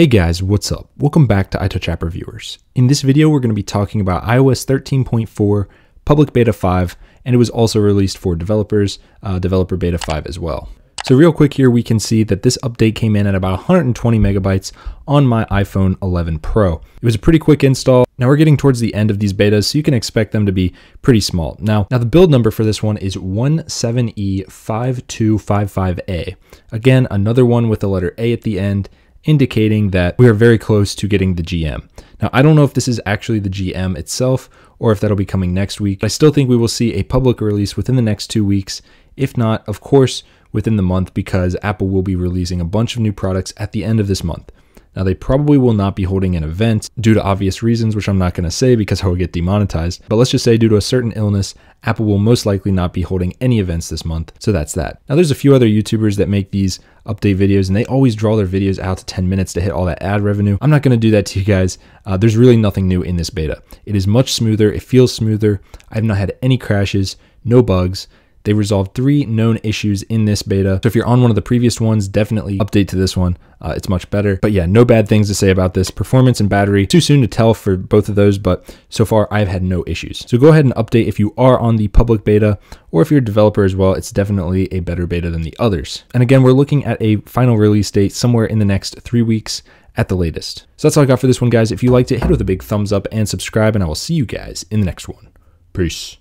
Hey guys, what's up? Welcome back to iTouch App Reviewers. In this video, we're going to be talking about iOS 13.4, Public Beta 5, and it was also released for developers, uh, Developer Beta 5 as well. So real quick here, we can see that this update came in at about 120 megabytes on my iPhone 11 Pro. It was a pretty quick install. Now we're getting towards the end of these betas, so you can expect them to be pretty small. Now, now the build number for this one is 17E5255A. Again, another one with the letter A at the end indicating that we are very close to getting the GM. Now, I don't know if this is actually the GM itself or if that'll be coming next week. I still think we will see a public release within the next two weeks. If not, of course, within the month because Apple will be releasing a bunch of new products at the end of this month. Now, they probably will not be holding an event due to obvious reasons, which I'm not going to say because I will get demonetized. But let's just say, due to a certain illness, Apple will most likely not be holding any events this month. So that's that. Now, there's a few other YouTubers that make these update videos, and they always draw their videos out to 10 minutes to hit all that ad revenue. I'm not going to do that to you guys. Uh, there's really nothing new in this beta. It is much smoother, it feels smoother. I've not had any crashes, no bugs. They resolved three known issues in this beta. So if you're on one of the previous ones, definitely update to this one. Uh, it's much better. But yeah, no bad things to say about this. Performance and battery, too soon to tell for both of those, but so far I've had no issues. So go ahead and update if you are on the public beta or if you're a developer as well, it's definitely a better beta than the others. And again, we're looking at a final release date somewhere in the next three weeks at the latest. So that's all I got for this one, guys. If you liked it, hit it with a big thumbs up and subscribe, and I will see you guys in the next one. Peace.